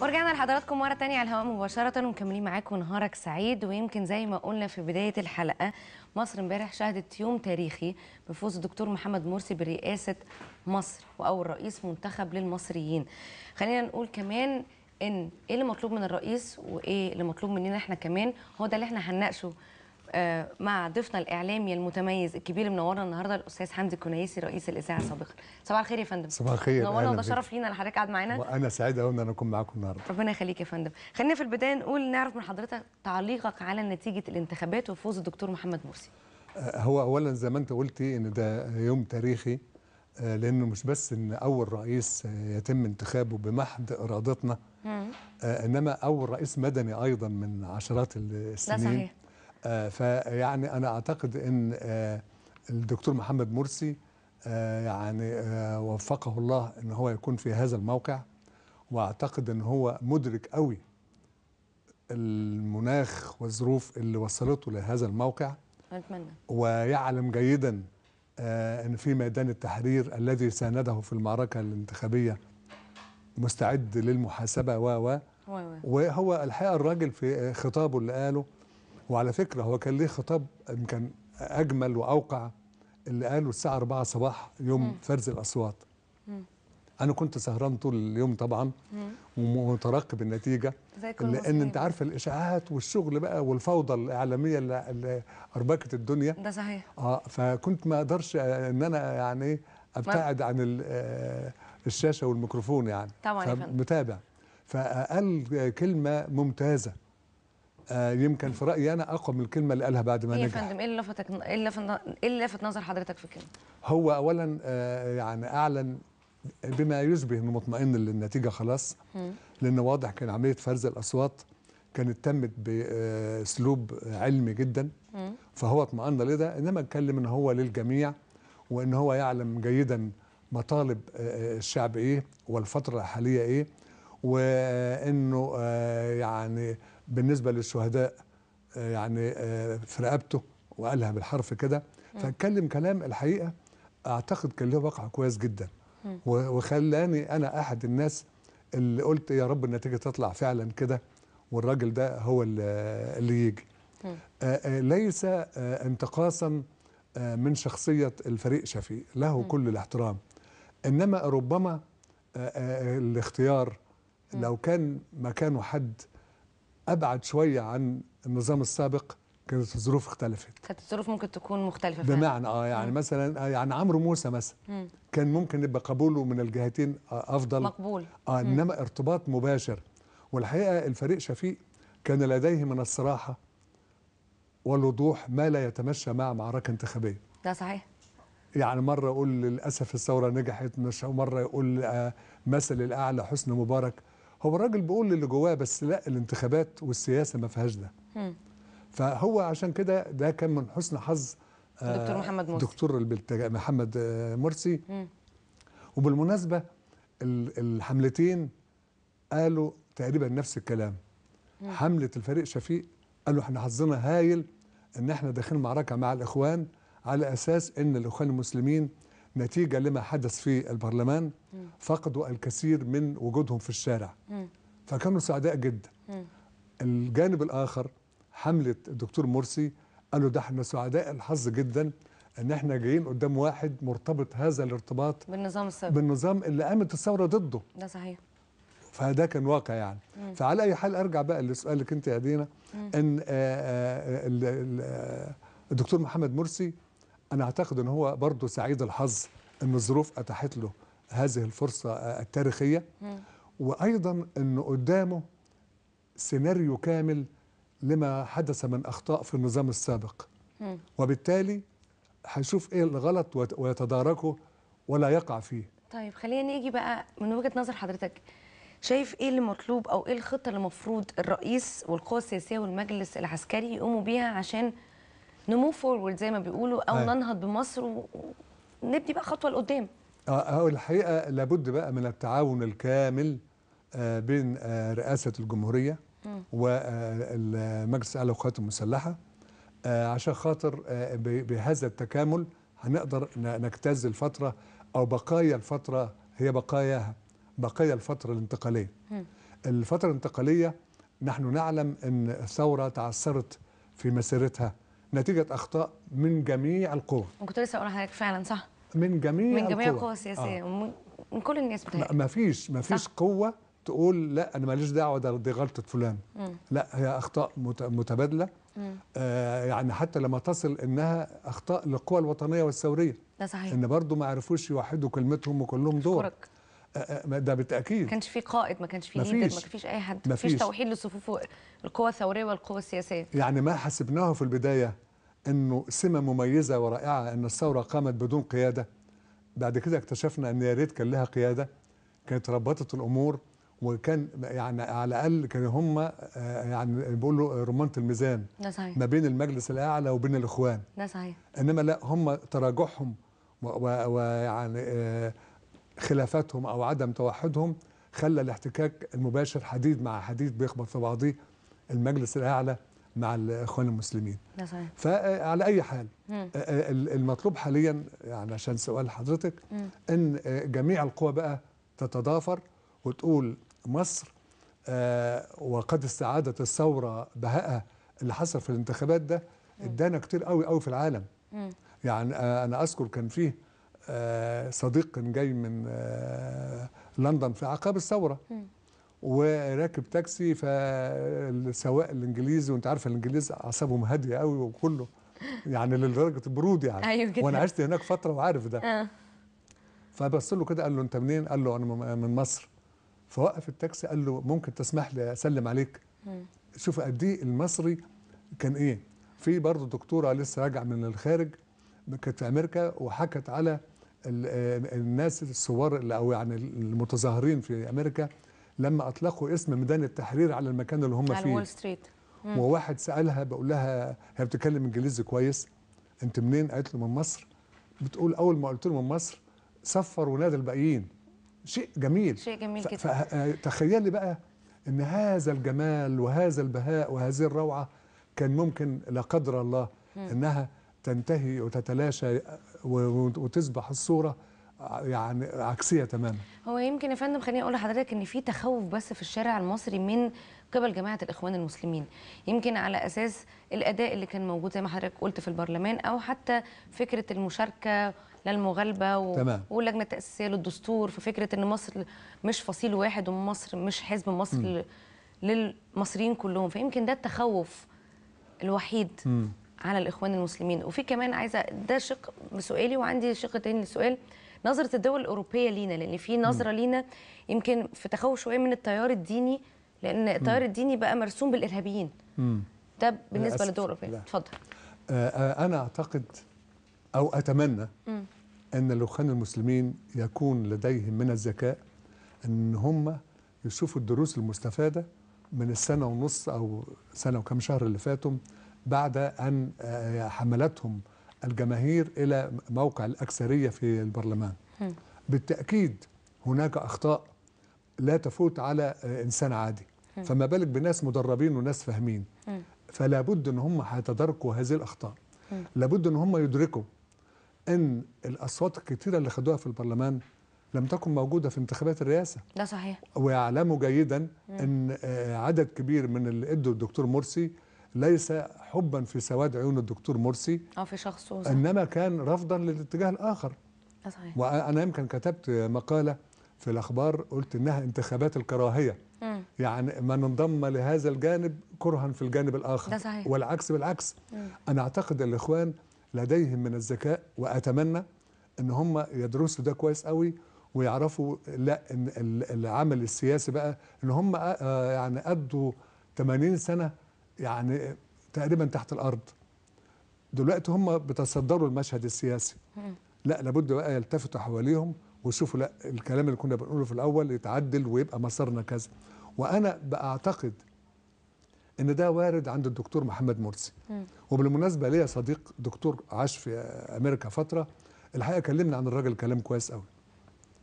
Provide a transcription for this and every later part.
ورجعنا لحضراتكم مرة تانية على الهواء مباشرة ومكملين معاكم نهارك سعيد ويمكن زي ما قلنا في بداية الحلقة مصر امبارح شهدت يوم تاريخي بفوز الدكتور محمد مرسي برئاسة مصر وأول رئيس منتخب للمصريين خلينا نقول كمان ان ايه اللي مطلوب من الرئيس وايه اللي مطلوب مننا احنا كمان هو ده اللي احنا هنناقشه آه، مع ضيفنا الاعلامي المتميز الكبير منورنا النهارده الاستاذ حمدي الكنيسي رئيس الاذاعه سابقا صباح الخير يا فندم صباح الخير نورنا وده شرف لينا ان حضرتك قاعد معانا وانا سعيد قوي ان انا اكون معاكم النهارده ربنا يخليك يا فندم خلينا في البدايه نقول نعرف من حضرتك تعليقك على نتيجه الانتخابات وفوز الدكتور محمد مرسي آه، هو اولا زي ما انت قلتي ان ده يوم تاريخي آه، لانه مش بس ان اول رئيس يتم انتخابه بمحض ارادتنا انما اول رئيس مدني ايضا من عشرات السنين ده صحيح آه، فيعني انا اعتقد ان آه، الدكتور محمد مرسي آه، يعني وفقه الله ان هو يكون في هذا الموقع واعتقد ان هو مدرك قوي المناخ والظروف اللي وصلته لهذا الموقع أتمنى. ويعلم جيدا ان في ميدان التحرير الذي سانده في المعركه الانتخابيه مستعد للمحاسبه و و وهو الحقيقه الراجل في خطابه اللي قاله وعلى فكره هو كان ليه خطاب يمكن اجمل واوقع اللي قاله الساعه 4 صباح يوم فرز الاصوات انا كنت سهران طول اليوم طبعا ومترقب النتيجه لان انت عارف الاشاعات والشغل بقى والفوضى الاعلاميه اللي اربكت الدنيا ده صحيح اه فكنت ما اقدرش آه، ان انا يعني إيه ابتعد عن آه، الشاشه والميكروفون يعني طبعا متابع فقال كلمه ممتازه آه يمكن في رايي انا اقوى من الكلمه اللي قالها بعد ما إيه نجح يا فندم ايه اللي لفتك ايه اللي لفت نظر حضرتك في الكلمه هو اولا آه يعني اعلن بما يشبه انه مطمئن للنتيجه خلاص لان واضح كان عمليه فرز الاصوات كانت تمت باسلوب آه، علمي جدا فهو اطمئن لده انما اتكلم ان هو للجميع وان هو يعلم جيدا مطالب آه، آه، الشعب ايه والفتره الحاليه ايه وانه آه، يعني بالنسبه للشهداء آه، يعني آه، في رقبته وقالها بالحرف كده فاتكلم كلام الحقيقه اعتقد كان له واقع كويس جدا وخلاني انا احد الناس اللي قلت يا رب النتيجه تطلع فعلا كده والراجل ده هو اللي يجي ليس انتقاصا من شخصيه الفريق شفيق له كل الاحترام انما ربما الاختيار لو كان مكانه حد ابعد شويه عن النظام السابق كانت الظروف اختلفت كانت الظروف ممكن تكون مختلفه بمعنى اه يعني مثلا آه، يعني عمرو موسى مثلا كان ممكن يبقى قبوله من الجهتين آه، افضل مقبول اه انما ارتباط مباشر والحقيقه الفريق شفيق كان لديه من الصراحه والوضوح ما لا يتمشى مع معركه انتخابيه ده صحيح يعني مرة يقول للأسف الثورة نجحت مش مرة يقول آه، مثل الأعلى حسني مبارك هو الراجل بيقول اللي جواه بس لا الانتخابات والسياسه ما فيهاش ده فهو عشان كده ده كان من حسن حظ آه، دكتور محمد مرسي دكتور محمد آه، مرسي وبالمناسبه الحملتين قالوا تقريبا نفس الكلام حمله الفريق شفيق قالوا احنا حظنا هايل ان احنا داخلين معركه مع الاخوان على اساس ان الاخوان المسلمين نتيجة لما حدث في البرلمان فقدوا الكثير من وجودهم في الشارع فكانوا سعداء جدا الجانب الآخر حملة الدكتور مرسي قالوا ده احنا سعداء الحظ جدا ان احنا جايين قدام واحد مرتبط هذا الارتباط بالنظام السابق بالنظام اللي قامت الثوره ضده ده صحيح فده كان واقع يعني مم. فعلى اي حال ارجع بقى للسؤال اللي كنت يا دينا ان آآ آه، آآ آه، آه، الدكتور محمد مرسي انا اعتقد ان هو برضه سعيد الحظ ان الظروف اتاحت له هذه الفرصه التاريخيه وايضا ان قدامه سيناريو كامل لما حدث من اخطاء في النظام السابق وبالتالي هيشوف ايه الغلط ويتداركه ولا يقع فيه طيب خلينا نيجي بقى من وجهه نظر حضرتك شايف ايه اللي مطلوب او ايه الخطه اللي المفروض الرئيس والقوى السياسيه والمجلس العسكري يقوموا بيها عشان نمو فورورد زي ما بيقولوا او أي. أيوة. ننهض بمصر ونبني بقى خطوه لقدام هو آه، آه، الحقيقه لابد بقى من التعاون الكامل آه، بين رئاسه الجمهوريه والمجلس الاعلى للقوات المسلحه عشان خاطر بهذا التكامل هنقدر نجتاز الفتره او بقايا الفتره هي بقاياها بقايا الفتره الانتقاليه الفتره الانتقاليه نحن نعلم ان الثوره تعثرت في مسيرتها نتيجه اخطاء من جميع القوى كنت لسه اقول لحضرتك فعلا صح من جميع من جميع القوى السياسيه آه. من كل الناس بتاعتها ما فيش ما فيش قوه تقول لا انا ماليش دعوه ده دي غلطه فلان مم. لا هي اخطاء متبادله آه يعني حتى لما تصل انها اخطاء للقوى الوطنيه والثوريه ده صحيح ان برضه ما عرفوش يوحدوا كلمتهم وكلهم دول ده بالتاكيد ما كانش في قائد ما كانش في ليدر ما فيش اي حد ما فيش توحيد لصفوف القوى الثوريه والقوى السياسيه يعني ما حسبناه في البدايه انه سمه مميزه ورائعه ان الثوره قامت بدون قياده بعد كده اكتشفنا ان يا ريت كان لها قياده كانت ربطت الامور وكان يعني على الاقل كانوا هم آه، يعني بيقولوا رمانه الميزان ده صحيح. ما بين المجلس الاعلى وبين الاخوان ده صحيح انما لا هم تراجعهم ويعني خلافاتهم او عدم توحدهم خلى الاحتكاك المباشر حديد مع حديد بيخبط في بعضيه المجلس الاعلى مع الاخوان المسلمين ده صحيح. فعلى آه، اي حال آه، آه، المطلوب حاليا يعني عشان سؤال حضرتك ان جميع القوى بقى تتضافر وتقول مصر وقد استعادت الثوره بهائها اللي حصل في الانتخابات ده ادانا كتير قوي قوي في العالم يعني انا اذكر كان فيه آه، صديق جاي من آه، لندن في عقاب الثوره وراكب تاكسي فالسواق الانجليزي وانت عارف الانجليز اعصابهم هاديه قوي وكله يعني لدرجه البرود يعني أيوة وانا عشت هناك فتره وعارف ده آه. فبص له كده قال له انت منين؟ قال له انا من مصر فوقف التاكسي قال له ممكن تسمح لي اسلم عليك؟ شوف قد ايه المصري كان ايه؟ في برضه دكتوره لسه راجعه من الخارج كانت في امريكا وحكت على الناس الصور او يعني المتظاهرين في امريكا لما اطلقوا اسم ميدان التحرير على المكان اللي هم فيه على وول ستريت وواحد سالها بقول لها هي بتتكلم انجليزي كويس انت منين قالت له من مصر بتقول اول ما قلت له من مصر سفر ونادى الباقيين شيء جميل شيء جميل جدا آه، تخيلي بقى ان هذا الجمال وهذا البهاء وهذه الروعه كان ممكن لا قدر الله انها تنتهي وتتلاشى وتصبح الصوره يعني عكسيه تماما هو يمكن يا فندم خليني اقول لحضرتك ان في تخوف بس في الشارع المصري من قبل جماعه الاخوان المسلمين يمكن على اساس الاداء اللي كان موجود زي ما حضرتك قلت في البرلمان او حتى فكره المشاركه للمغالبه و... تمام. واللجنه التاسيسيه للدستور في فكره ان مصر مش فصيل واحد ومصر مش حزب مصر م. للمصريين كلهم فيمكن ده التخوف الوحيد م. على الاخوان المسلمين وفي كمان عايزه ده شق سؤالي وعندي شق تاني للسؤال نظره الدول الاوروبيه لينا لان في نظره لينا يمكن في تخوف شويه من التيار الديني لان التيار الديني بقى مرسوم بالارهابيين ده بالنسبه للدول الاوروبيه اتفضل آه، آه، انا اعتقد او اتمنى مم. ان الاخوان المسلمين يكون لديهم من الذكاء ان هم يشوفوا الدروس المستفاده من السنه ونص او سنه وكم شهر اللي فاتوا بعد أن آه، حملتهم الجماهير إلى موقع الأكثرية في البرلمان بالتأكيد هناك أخطاء لا تفوت على آه، إنسان عادي فما بالك بناس مدربين وناس فاهمين فلا بد ان هم هيتداركوا هذه الاخطاء لابد ان هم يدركوا ان الاصوات الكثيره اللي خدوها في البرلمان لم تكن موجوده في انتخابات الرئاسه ده صحيح ويعلموا جيدا ان آه، عدد كبير من اللي ادوا الدكتور مرسي ليس حبا في سواد عيون الدكتور مرسي أو في شخصه إنما كان رفضا للاتجاه الآخر آه، صحيح. وأنا يمكن كتبت مقالة في الأخبار قلت إنها انتخابات الكراهية مم. يعني من انضم لهذا الجانب كرها في الجانب الآخر ده صحيح. والعكس بالعكس مم. أنا أعتقد الإخوان لديهم من الذكاء وأتمنى إن هم يدرسوا ده كويس قوي ويعرفوا لا إن العمل السياسي بقى إن هم آه، آه، يعني قدوا 80 سنة يعني تقريبا تحت الارض دلوقتي هم بيتصدروا المشهد السياسي لا لابد بقى يلتفتوا حواليهم ويشوفوا لا الكلام اللي كنا بنقوله في الاول يتعدل ويبقى مسارنا كذا وانا بعتقد ان ده وارد عند الدكتور محمد مرسي وبالمناسبه ليا صديق دكتور عاش في امريكا فتره الحقيقه كلمني عن الراجل كلام كويس قوي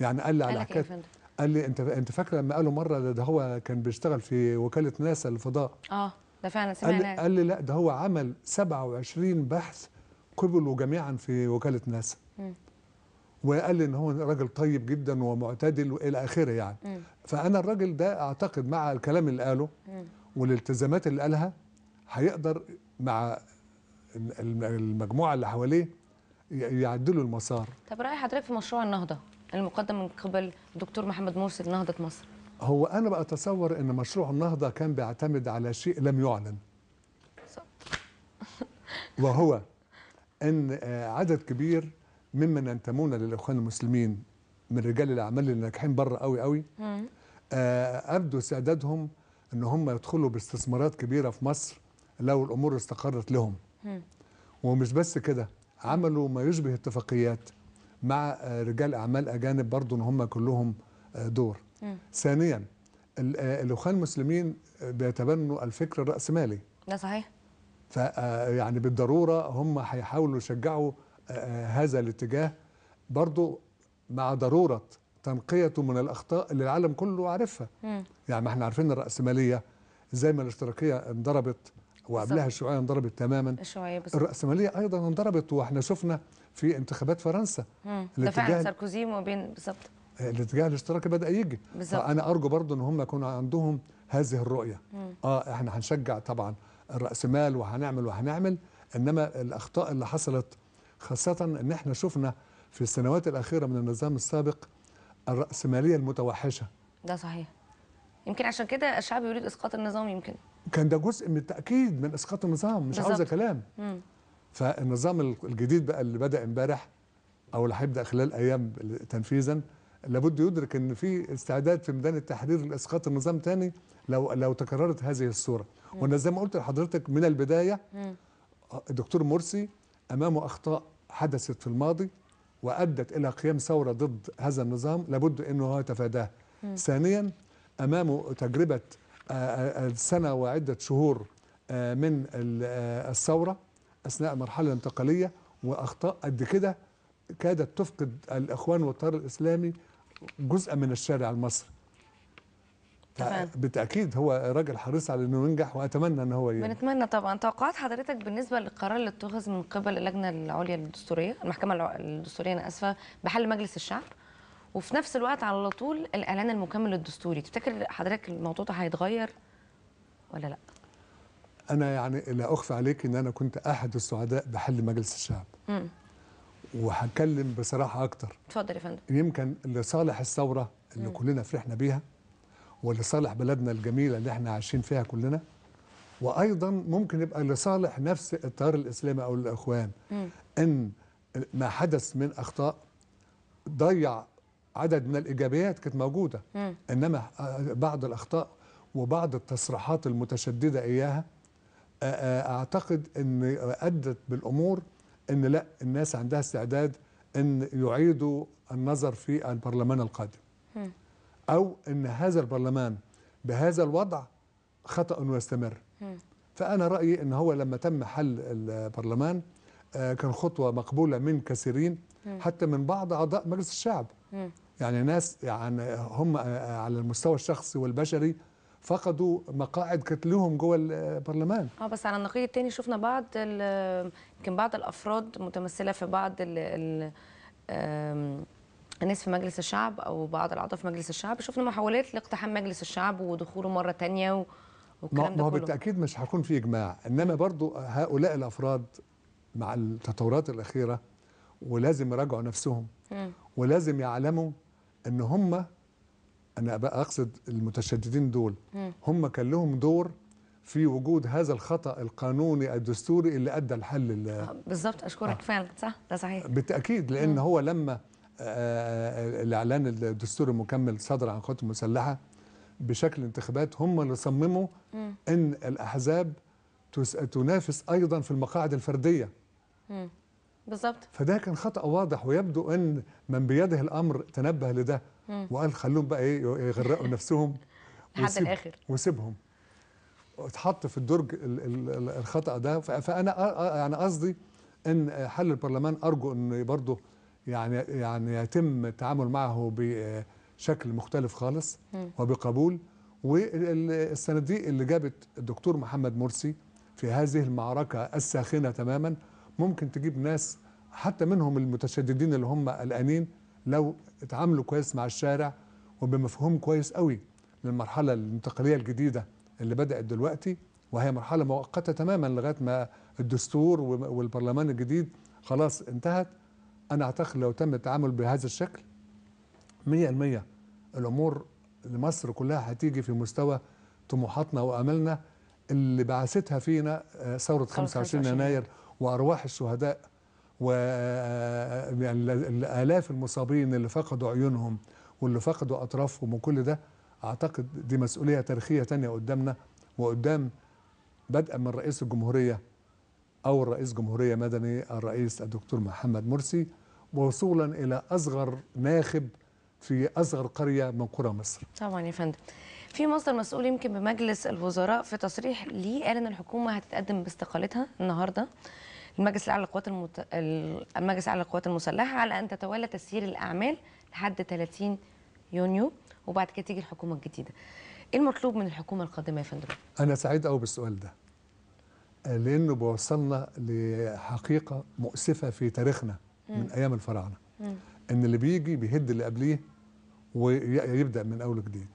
يعني قال لي على إيه حكايه قال لي انت انت فاكر لما قالوا مره ده هو كان بيشتغل في وكاله ناسا للفضاء اه ده فعلا سمعناه قال, قال لي لا ده هو عمل 27 بحث قبلوا جميعا في وكاله ناسا م. وقال لي ان هو راجل طيب جدا ومعتدل والى اخره يعني م. فانا الراجل ده اعتقد مع الكلام اللي قاله م. والالتزامات اللي قالها هيقدر مع المجموعه اللي حواليه يعدلوا المسار طب راي حضرتك في مشروع النهضه المقدم من قبل الدكتور محمد مرسي لنهضه مصر هو انا بتصور ان مشروع النهضه كان بيعتمد على شيء لم يعلن وهو ان آه، عدد كبير ممن ينتمون للاخوان المسلمين من رجال الاعمال اللي ناجحين بره قوي قوي آه، ابدوا استعدادهم ان هم يدخلوا باستثمارات كبيره في مصر لو الامور استقرت لهم ومش بس كده عملوا ما يشبه اتفاقيات مع آه، رجال اعمال اجانب برضه ان هم كلهم دور ثانيا آه، الاخوان المسلمين بيتبنوا الفكر الراسمالي ده صحيح فيعني آه، بالضروره هم هيحاولوا يشجعوا آه، هذا الاتجاه برضو مع ضروره تنقيته من الاخطاء اللي العالم كله عارفها م. يعني ما احنا عارفين الراسماليه زي ما الاشتراكيه انضربت وقبلها الشيوعيه انضربت تماما الراسماليه ايضا انضربت واحنا شفنا في انتخابات فرنسا ده فعلا ساركوزي بين بالظبط الاتجاه الاشتراكي بدا يجي بالزبط. فانا ارجو برضو ان هم يكون عندهم هذه الرؤيه مم. اه احنا هنشجع طبعا الراسمال وهنعمل وهنعمل انما الاخطاء اللي حصلت خاصه ان احنا شفنا في السنوات الاخيره من النظام السابق الراسماليه المتوحشه ده صحيح يمكن عشان كده الشعب يريد اسقاط النظام يمكن كان ده جزء من التاكيد من اسقاط النظام مش عاوزه كلام مم. فالنظام الجديد بقى اللي بدا امبارح او اللي هيبدا خلال ايام تنفيذا لابد يدرك ان في استعداد في ميدان التحرير لاسقاط النظام تاني لو لو تكررت هذه الصوره وانا زي ما قلت لحضرتك من البدايه الدكتور مرسي امامه اخطاء حدثت في الماضي وادت الى قيام ثوره ضد هذا النظام لابد انه هو يتفاداها ثانيا امامه تجربه آه، آه، سنه وعده شهور آه، من الثوره اثناء مرحله انتقاليه واخطاء قد كده كادت تفقد الاخوان والتيار الاسلامي جزء من الشارع المصري بالتاكيد هو راجل حريص على انه ينجح واتمنى ان هو ينجح بنتمنى طبعا توقعات حضرتك بالنسبه للقرار اللي اتخذ من قبل اللجنه العليا الدستوريه المحكمه الدستوريه انا اسفه بحل مجلس الشعب وفي نفس الوقت على طول الاعلان المكمل الدستوري تفتكر حضرتك الموضوع ده هيتغير ولا لا انا يعني لا اخفي عليك ان انا كنت احد السعداء بحل مجلس الشعب م. وهتكلم بصراحه اكتر اتفضل يا فندم يمكن لصالح الثوره اللي مم. كلنا فرحنا بيها ولصالح بلدنا الجميله اللي احنا عايشين فيها كلنا وايضا ممكن يبقى لصالح نفس التيار الاسلامي او الاخوان مم. ان ما حدث من اخطاء ضيع عدد من الايجابيات كانت موجوده مم. انما بعض الاخطاء وبعض التصريحات المتشدده اياها اعتقد ان ادت بالامور ان لا الناس عندها استعداد ان يعيدوا النظر في البرلمان القادم او ان هذا البرلمان بهذا الوضع خطا انه يستمر فانا رايي ان هو لما تم حل البرلمان آه، كان خطوه مقبوله من كثيرين حتى من بعض اعضاء مجلس الشعب يعني ناس يعني هم آه، آه، على المستوى الشخصي والبشري فقدوا مقاعد كانت لهم جوه البرلمان اه بس على النقيض الثاني شفنا بعض يمكن بعض الافراد متمثله في بعض ال ال الناس في مجلس الشعب او بعض الاعضاء في مجلس الشعب شفنا محاولات لاقتحام مجلس الشعب ودخوله مره ثانيه والكلام ده كله ما هو بالتاكيد مش هيكون في اجماع انما برضو هؤلاء الافراد مع التطورات الاخيره ولازم يراجعوا نفسهم م. ولازم يعلموا ان هم انا بقى اقصد المتشددين دول هم كان لهم دور في وجود هذا الخطا القانوني الدستوري اللي ادى الحل آه، بالظبط اشكرك آه. فعلا صح ده صحيح بالتاكيد لان مم. هو لما آه، آه، الاعلان الدستوري المكمل صدر عن القوات المسلحه بشكل انتخابات هم اللي صمموا مم. ان الاحزاب تنافس ايضا في المقاعد الفرديه بالظبط فده كان خطا واضح ويبدو ان من بيده الامر تنبه لده وقال خلوهم بقى ايه يغرقوا نفسهم لحد الاخر وسيبهم اتحط في الدرج الخطا ده فانا يعني قصدي ان حل البرلمان ارجو ان برضه يعني يعني يتم التعامل معه بشكل مختلف خالص وبقبول والصناديق اللي جابت الدكتور محمد مرسي في هذه المعركه الساخنه تماما ممكن تجيب ناس حتى منهم المتشددين اللي هم الانين لو اتعاملوا كويس مع الشارع وبمفهوم كويس قوي للمرحلة الانتقالية الجديدة اللي بدأت دلوقتي وهي مرحلة مؤقتة تماما لغاية ما الدستور والبرلمان الجديد خلاص انتهت أنا أعتقد لو تم التعامل بهذا الشكل 100% الأمور لمصر كلها هتيجي في مستوى طموحاتنا وأملنا اللي بعثتها فينا آه، ثورة 25 يناير وأرواح الشهداء والآلاف يعني المصابين اللي فقدوا عيونهم واللي فقدوا أطرافهم وكل ده أعتقد دي مسؤولية تاريخية تانية قدامنا وقدام بدءا من رئيس الجمهورية أو الرئيس جمهورية مدني الرئيس الدكتور محمد مرسي وصولا إلى أصغر ناخب في أصغر قرية من قرى مصر طبعا يا فندم في مصدر مسؤول يمكن بمجلس الوزراء في تصريح ليه قال ان الحكومه هتتقدم باستقالتها النهارده المجلس الاعلى للقوات المت... المجلس الاعلى للقوات المسلحه على ان تتولى تسيير الاعمال لحد 30 يونيو وبعد كده تيجي الحكومه الجديده. ايه المطلوب من الحكومه القادمه يا فندم؟ انا سعيد قوي بالسؤال ده. لانه بوصلنا لحقيقه مؤسفه في تاريخنا م. من ايام الفراعنه. م. ان اللي بيجي بيهد اللي قبليه ويبدا من اول جديد.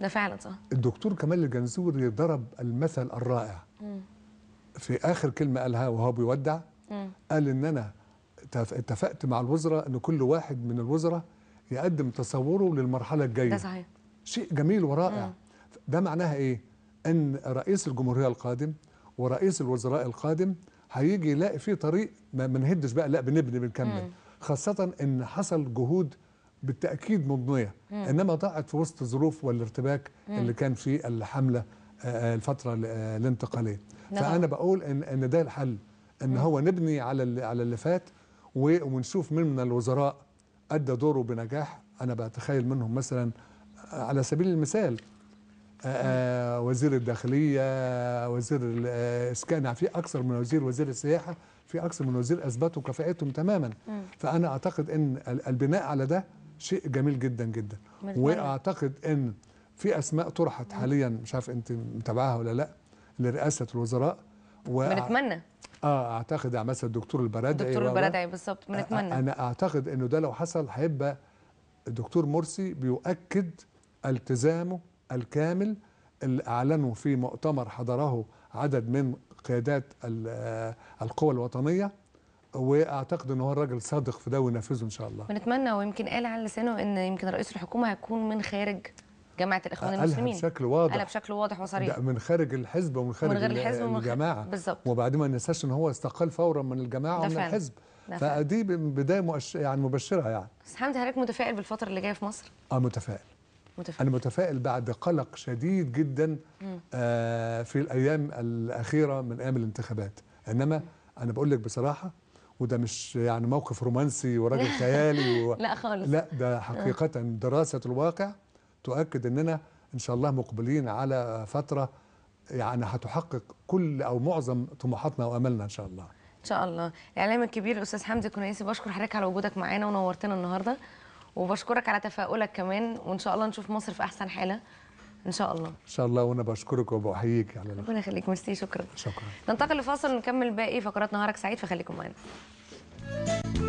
ده فعلا صح. الدكتور كمال الجنزوري ضرب المثل الرائع. م. في اخر كلمه قالها وهو بيودع قال ان انا اتفقت مع الوزراء ان كل واحد من الوزراء يقدم تصوره للمرحله الجايه ده صحيح شيء جميل ورائع مم. ده معناها ايه ان رئيس الجمهوريه القادم ورئيس الوزراء القادم هيجي يلاقي في طريق ما منهدش بقى لا بنبني بنكمل مم. خاصه ان حصل جهود بالتاكيد مضنيه مم. انما ضاعت في وسط الظروف والارتباك مم. اللي كان فيه الحمله الفتره آه، الانتقاليه نعم. فانا بقول ان ان ده الحل ان هو نبني على على اللي فات ونشوف من من الوزراء ادى دوره بنجاح انا بتخيل منهم مثلا آه، على سبيل المثال آه، وزير الداخليه وزير الاسكان يعني في اكثر من وزير وزير السياحه في اكثر من وزير اثبتوا كفاءتهم تماما فانا اعتقد ان البناء على ده شيء جميل جدا جدا واعتقد ان في اسماء طرحت حاليا مش عارف انت متابعاها ولا لا لرئاسه الوزراء و بنتمنى اه اعتقد يعني مثلا الدكتور البرادعي الدكتور البرادعي بالظبط بنتمنى انا اعتقد انه ده لو حصل هيبقى الدكتور مرسي بيؤكد التزامه الكامل اللي اعلنه في مؤتمر حضره عدد من قيادات القوى الوطنيه واعتقد ان هو الراجل صادق في ده وينفذه ان شاء الله بنتمنى ويمكن قال على لسانه ان يمكن رئيس الحكومه هيكون من خارج جماعه الاخوان المسلمين بشكل واضح قالها بشكل واضح وصريح من خارج الحزب ومن خارج من غير الحزب الجماعه بالظبط وبعدين ما ننساش ان هو استقال فورا من الجماعه ومن الحزب فدي بدايه مؤش... يعني مبشره يعني بس حمدي حضرتك متفائل بالفتره اللي جايه في مصر؟ اه متفائل متفائل. أنا متفائل بعد قلق شديد جدا آه في الأيام الأخيرة من أيام الانتخابات إنما أنا بقول لك بصراحة وده مش يعني موقف رومانسي وراجل خيالي و... لا خالص لا ده آه. حقيقة دراسة الواقع تؤكد اننا ان شاء الله مقبلين على فتره يعني هتحقق كل او معظم طموحاتنا واملنا ان شاء الله ان شاء الله اعلام الكبير الاستاذ حمدي كنيسي بشكر حضرتك على وجودك معانا ونورتنا النهارده وبشكرك على تفاؤلك كمان وان شاء الله نشوف مصر في احسن حاله ان شاء الله ان شاء الله وانا بشكرك وبحييك على ربنا يخليك ميرسي شكرا شكرا ننتقل لفاصل ونكمل باقي فقرات نهارك سعيد فخليكم معانا